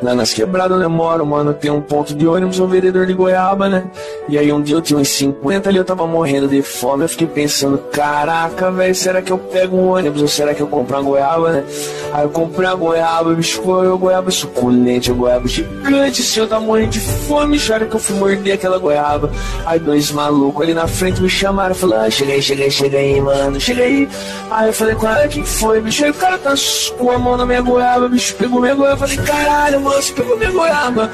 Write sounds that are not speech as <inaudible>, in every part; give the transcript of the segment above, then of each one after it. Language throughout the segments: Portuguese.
Lá nas quebradas onde eu moro, mano, tem um ponto de ônibus, um vendedor de goiaba, né? E aí um dia eu tinha uns 50 ali, eu tava morrendo de fome, eu fiquei pensando, caraca, velho, será que eu pego um ônibus ou será que eu compro uma goiaba, né? Aí eu comprei a goiaba, bicho, eu goiaba suculente, a goiaba gigante, se eu tava morrendo de fome, chora que eu fui morder aquela goiaba. Aí dois malucos ali na frente me chamaram, falaram, ah, cheguei, cheguei, cheguei, mano, cheguei. Aí eu falei, cara, é que foi, bicho? Aí o cara tá com a mão na minha goiaba, bicho, pegou minha goiaba, eu falei, caralho, minha goiaba.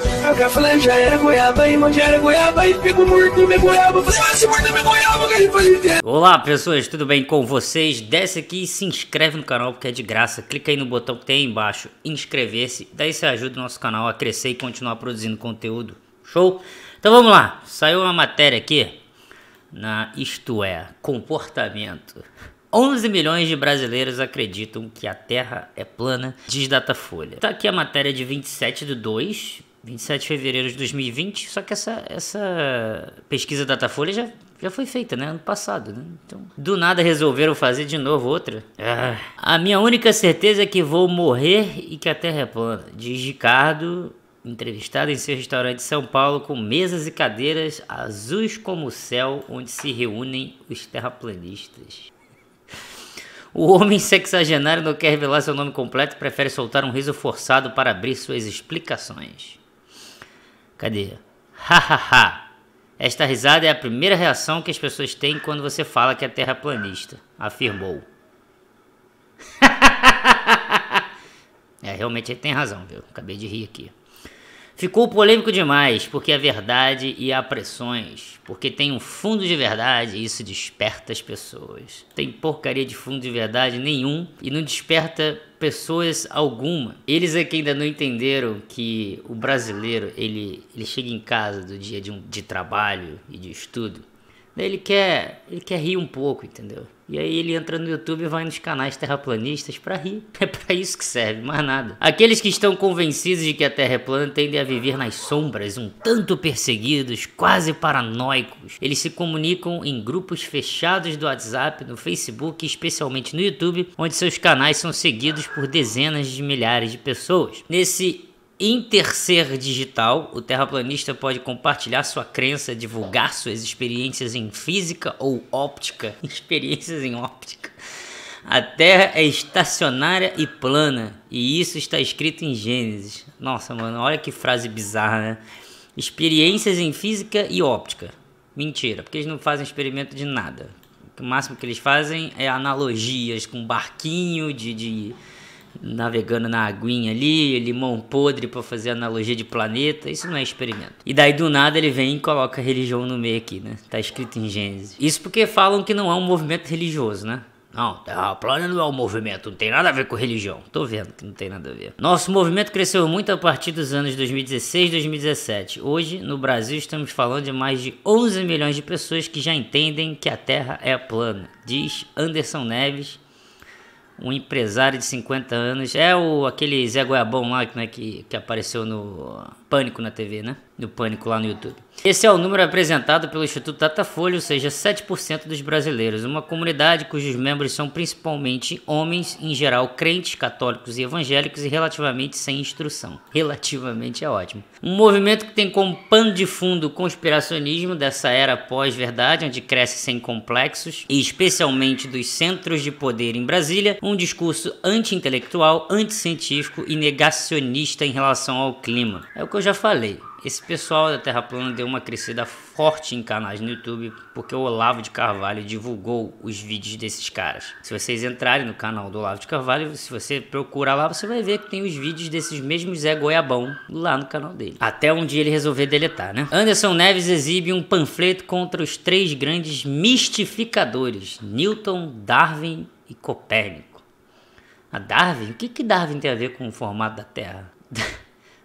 já era goiaba, já era goiaba, e morto minha goiaba. vai se morder minha goiaba, que inteiro. Olá, pessoas, tudo bem com vocês? Desce aqui e se inscreve no canal, porque é de graça. Clica aí no botão que tem aí embaixo, inscrever-se. Daí você ajuda o nosso canal a crescer e continuar produzindo conteúdo. Show? Então vamos lá, saiu uma matéria aqui na Isto É, Comportamento. 11 milhões de brasileiros acreditam que a Terra é plana, diz Datafolha. Tá aqui a matéria de 27 de 2, 27 de fevereiro de 2020, só que essa, essa pesquisa Datafolha já, já foi feita, né? Ano passado, né? Então, do nada resolveram fazer de novo outra. Ah. A minha única certeza é que vou morrer e que a Terra é plana, diz Ricardo, entrevistado em seu restaurante em São Paulo com mesas e cadeiras azuis como o céu, onde se reúnem os terraplanistas. O homem sexagenário não quer revelar seu nome completo e prefere soltar um riso forçado para abrir suas explicações. Cadê? Hahaha! Esta risada é a primeira reação que as pessoas têm quando você fala que a Terra é planista, afirmou. <laughs> é, realmente ele tem razão, viu? Acabei de rir aqui. Ficou polêmico demais, porque é verdade e há pressões. Porque tem um fundo de verdade e isso desperta as pessoas. Tem porcaria de fundo de verdade nenhum e não desperta pessoas alguma. Eles é que ainda não entenderam que o brasileiro, ele, ele chega em casa do dia de, um, de trabalho e de estudo, né, ele quer, ele quer rir um pouco, entendeu? E aí ele entra no YouTube e vai nos canais terraplanistas para rir. <laughs> É para isso que serve, mais nada. Aqueles que estão convencidos de que a Terra é plana tendem a viver nas sombras, um tanto perseguidos, quase paranoicos. Eles se comunicam em grupos fechados do WhatsApp, no Facebook e especialmente no YouTube, onde seus canais são seguidos por dezenas de milhares de pessoas. Nesse Interser Digital, o terraplanista pode compartilhar sua crença, divulgar suas experiências em física ou óptica. <laughs> Experiências em óptica. A Terra é estacionária e plana, e isso está escrito em Gênesis. Nossa, mano, olha que frase bizarra, né? Experiências em física e óptica. Mentira, porque eles não fazem experimento de nada. O máximo que eles fazem é analogias com barquinho de, de navegando na aguinha ali, limão podre para fazer analogia de planeta, isso não é experimento. E daí do nada ele vem e coloca religião no meio aqui, né? Tá escrito em Gênesis. Isso porque falam que não é um movimento religioso, né? Não, a tá, plana não é um movimento, não tem nada a ver com religião. Tô vendo que não tem nada a ver. Nosso movimento cresceu muito a partir dos anos 2016 e 2017. Hoje, no Brasil, estamos falando de mais de 11 milhões de pessoas que já entendem que a Terra é plana, diz Anderson Neves, um empresário de 50 anos. É o aquele Zé Goiabão lá né, que, que apareceu no Pânico na TV, né? No Pânico lá no YouTube. Esse é o número apresentado pelo Instituto Datafolha, ou seja, 7% dos brasileiros. Uma comunidade cujos membros são principalmente homens, em geral crentes, católicos e evangélicos e relativamente sem instrução. Relativamente é ótimo. Um movimento que tem como pano de fundo o conspiracionismo dessa era pós-verdade, onde cresce sem complexos, e especialmente dos centros de poder em Brasília, um discurso anti-intelectual, anti-científico e negacionista em relação ao clima. É o que eu já falei. Esse pessoal da Terra Plana deu uma crescida forte em canais no YouTube porque o Olavo de Carvalho divulgou os vídeos desses caras. Se vocês entrarem no canal do Olavo de Carvalho, se você procurar lá, você vai ver que tem os vídeos desses mesmos Zé Goiabão lá no canal dele. Até um dia ele resolver deletar, né? Anderson Neves exibe um panfleto contra os três grandes mistificadores: Newton, Darwin e Copérnico. A Darwin? O que, que Darwin tem a ver com o formato da Terra? <laughs>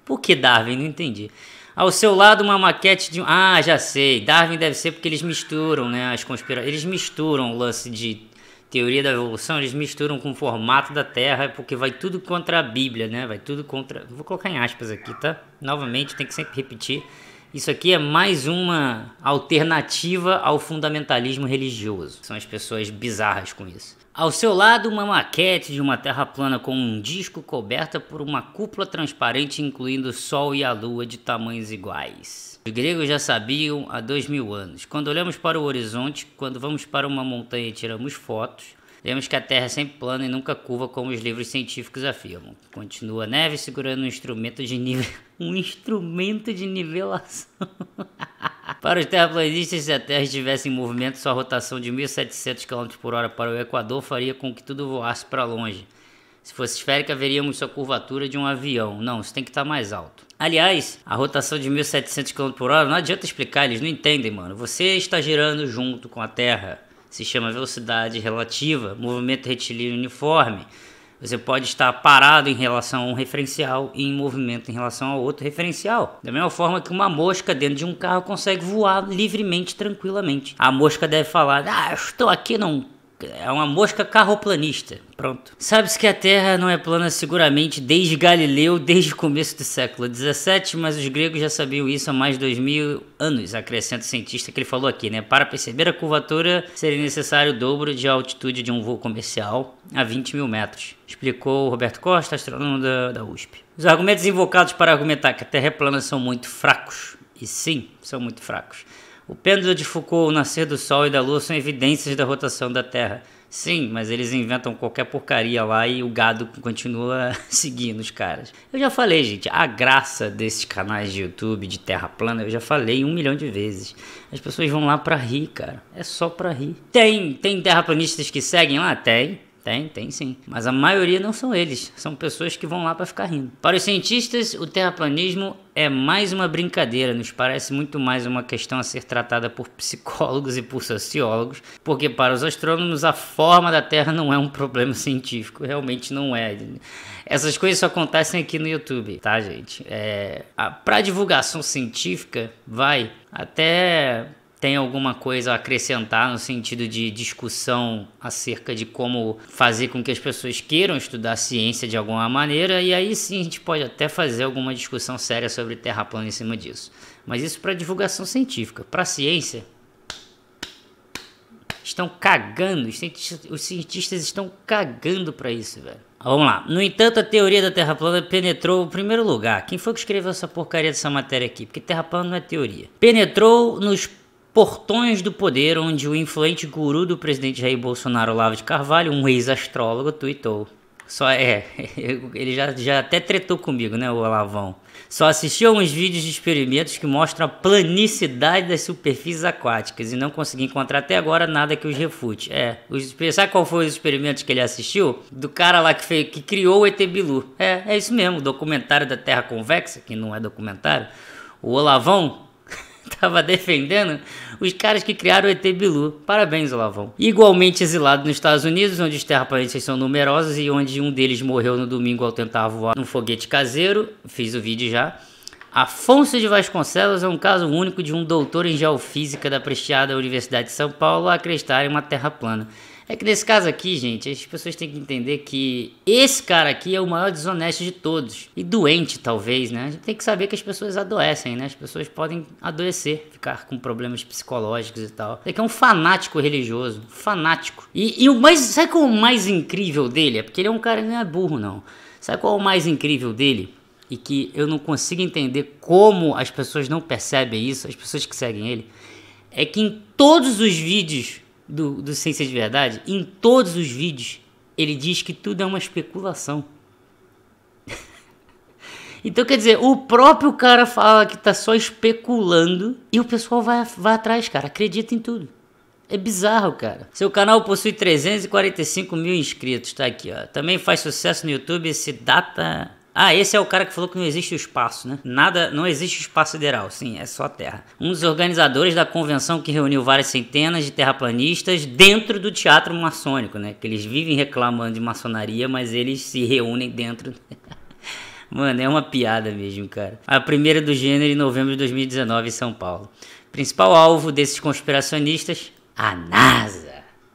Por que Darwin? Não entendi. Ao seu lado, uma maquete de. Ah, já sei. Darwin deve ser porque eles misturam, né? As conspirações. Eles misturam o lance de teoria da evolução, eles misturam com o formato da Terra, porque vai tudo contra a Bíblia, né? Vai tudo contra. Vou colocar em aspas aqui, tá? Novamente, tem que sempre repetir. Isso aqui é mais uma alternativa ao fundamentalismo religioso. São as pessoas bizarras com isso. Ao seu lado, uma maquete de uma terra plana com um disco coberta por uma cúpula transparente, incluindo o Sol e a Lua de tamanhos iguais. Os gregos já sabiam há dois mil anos. Quando olhamos para o horizonte, quando vamos para uma montanha e tiramos fotos, Lemos que a Terra é sempre plana e nunca curva como os livros científicos afirmam. Continua Neve segurando um instrumento de nível, <laughs> um instrumento de nivelação. <laughs> para os terraplanistas, se a Terra estivesse em movimento, sua rotação de 1.700 km por hora para o Equador faria com que tudo voasse para longe. Se fosse esférica, veríamos sua curvatura de um avião. Não, isso tem que estar tá mais alto. Aliás, a rotação de 1.700 km por hora não adianta explicar, eles não entendem, mano. Você está girando junto com a Terra se chama velocidade relativa, movimento retilíneo uniforme. Você pode estar parado em relação a um referencial e em movimento em relação a outro referencial. Da mesma forma que uma mosca dentro de um carro consegue voar livremente, tranquilamente. A mosca deve falar: Ah, estou aqui num é uma mosca carroplanista. Pronto. Sabe-se que a Terra não é plana seguramente desde Galileu, desde o começo do século XVII, mas os gregos já sabiam isso há mais de dois mil anos, acrescenta o cientista que ele falou aqui, né? Para perceber a curvatura, seria necessário o dobro de altitude de um voo comercial a 20 mil metros, explicou Roberto Costa, astrônomo da, da USP. Os argumentos invocados para argumentar que a Terra é plana são muito fracos. E sim, são muito fracos. O pêndulo de Foucault, o nascer do Sol e da Lua são evidências da rotação da Terra. Sim, mas eles inventam qualquer porcaria lá e o gado continua <laughs> seguindo os caras. Eu já falei, gente, a graça desses canais de YouTube de terra plana, eu já falei um milhão de vezes. As pessoas vão lá pra rir, cara. É só pra rir. Tem, tem terraplanistas que seguem lá? Tem. Tem, tem sim. Mas a maioria não são eles, são pessoas que vão lá para ficar rindo. Para os cientistas, o terraplanismo é mais uma brincadeira, nos parece muito mais uma questão a ser tratada por psicólogos <laughs> e por sociólogos, porque para os astrônomos a forma da Terra não é um problema científico, realmente não é. Essas coisas só acontecem aqui no YouTube, tá, gente? É, para divulgação científica, vai até tem alguma coisa a acrescentar no sentido de discussão acerca de como fazer com que as pessoas queiram estudar ciência de alguma maneira, e aí sim a gente pode até fazer alguma discussão séria sobre terra plana em cima disso. Mas isso para divulgação científica, para ciência estão cagando, os cientistas, os cientistas estão cagando para isso, velho. Vamos lá. No entanto, a teoria da Terra plana penetrou o primeiro lugar. Quem foi que escreveu essa porcaria dessa matéria aqui? Porque Terra plana não é teoria. Penetrou nos Portões do Poder, onde o influente guru do presidente Jair Bolsonaro, Olavo de Carvalho, um ex-astrólogo, tweetou. Só é, <laughs> ele já, já até tretou comigo, né, o Olavão? Só assisti a uns vídeos de experimentos que mostram a planicidade das superfícies aquáticas e não consegui encontrar até agora nada que os refute. É, os, sabe qual foi os experimentos que ele assistiu? Do cara lá que, fez, que criou o Etebilu. É, é isso mesmo, documentário da Terra Convexa, que não é documentário. O Olavão estava defendendo os caras que criaram o ET Bilu. Parabéns, Olavão. Igualmente exilado nos Estados Unidos, onde os terraplanistas são numerosos e onde um deles morreu no domingo ao tentar voar num foguete caseiro, fiz o vídeo já. Afonso de Vasconcelos é um caso único de um doutor em geofísica da prestigiada Universidade de São Paulo acreditar em uma terra plana. É que nesse caso aqui, gente, as pessoas têm que entender que esse cara aqui é o maior desonesto de todos. E doente, talvez, né? A gente tem que saber que as pessoas adoecem, né? As pessoas podem adoecer, ficar com problemas psicológicos e tal. Ele é um fanático religioso, fanático. E, e o mais. Sabe qual é o mais incrível dele? É porque ele é um cara que não é burro, não. Sabe qual é o mais incrível dele? E que eu não consigo entender como as pessoas não percebem isso, as pessoas que seguem ele. É que em todos os vídeos do, do Ciência de Verdade, em todos os vídeos, ele diz que tudo é uma especulação. <laughs> então, quer dizer, o próprio cara fala que tá só especulando e o pessoal vai, vai atrás, cara. Acredita em tudo. É bizarro, cara. Seu canal possui 345 mil inscritos, tá aqui, ó. Também faz sucesso no YouTube esse Data ah, esse é o cara que falou que não existe o espaço, né? Nada, não existe espaço sideral, sim, é só a terra. Um dos organizadores da convenção que reuniu várias centenas de terraplanistas dentro do teatro maçônico, né? Que eles vivem reclamando de maçonaria, mas eles se reúnem dentro. <laughs> Mano, é uma piada mesmo, cara. A primeira do gênero em novembro de 2019 em São Paulo. Principal alvo desses conspiracionistas, a NASA.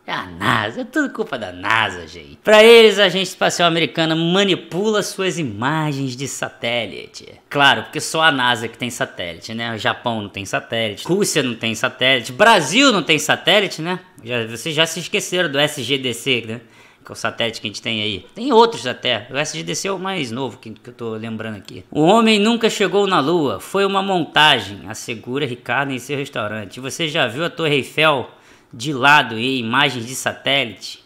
É a NASA, é tudo culpa da NASA, gente. Para eles, a agência espacial americana manipula suas imagens de satélite. Claro, porque só a NASA que tem satélite, né? O Japão não tem satélite, Rússia não tem satélite, Brasil não tem satélite, né? Já, vocês já se esqueceram do SGDC, né? que é o satélite que a gente tem aí. Tem outros até. O SGDC é o mais novo que, que eu tô lembrando aqui. O homem nunca chegou na Lua. Foi uma montagem, assegura Ricardo em seu restaurante. Você já viu a Torre Eiffel? de lado e imagens de satélite.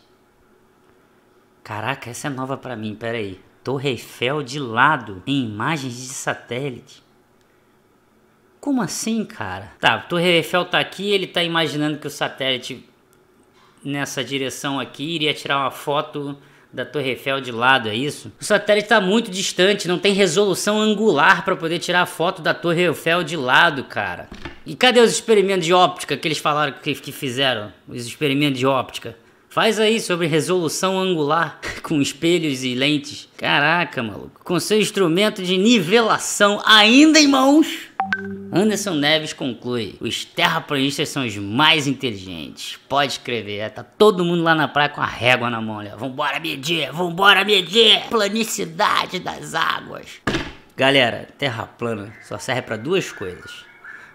Caraca, essa é nova para mim, peraí. Torre Eiffel de lado em imagens de satélite. Como assim, cara? Tá, o Torre Eiffel tá aqui, ele tá imaginando que o satélite nessa direção aqui iria tirar uma foto da Torre Eiffel de lado, é isso? O satélite está muito distante, não tem resolução angular para poder tirar a foto da Torre Eiffel de lado, cara. E cadê os experimentos de óptica que eles falaram que, que fizeram? Os experimentos de óptica. Faz aí sobre resolução angular <laughs> com espelhos e lentes. Caraca, maluco. Com seu instrumento de nivelação ainda em mãos. Anderson Neves conclui: os terraplanistas são os mais inteligentes. Pode escrever, é, tá todo mundo lá na praia com a régua na mão, olha. Né? Vambora medir, vambora medir! Planicidade das águas. Galera, terra plana só serve para duas coisas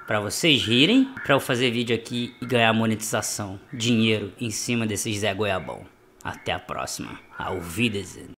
para vocês rirem, para eu fazer vídeo aqui e ganhar monetização, dinheiro em cima desses Zé Goiabão. Até a próxima. Auf Wiedersehen.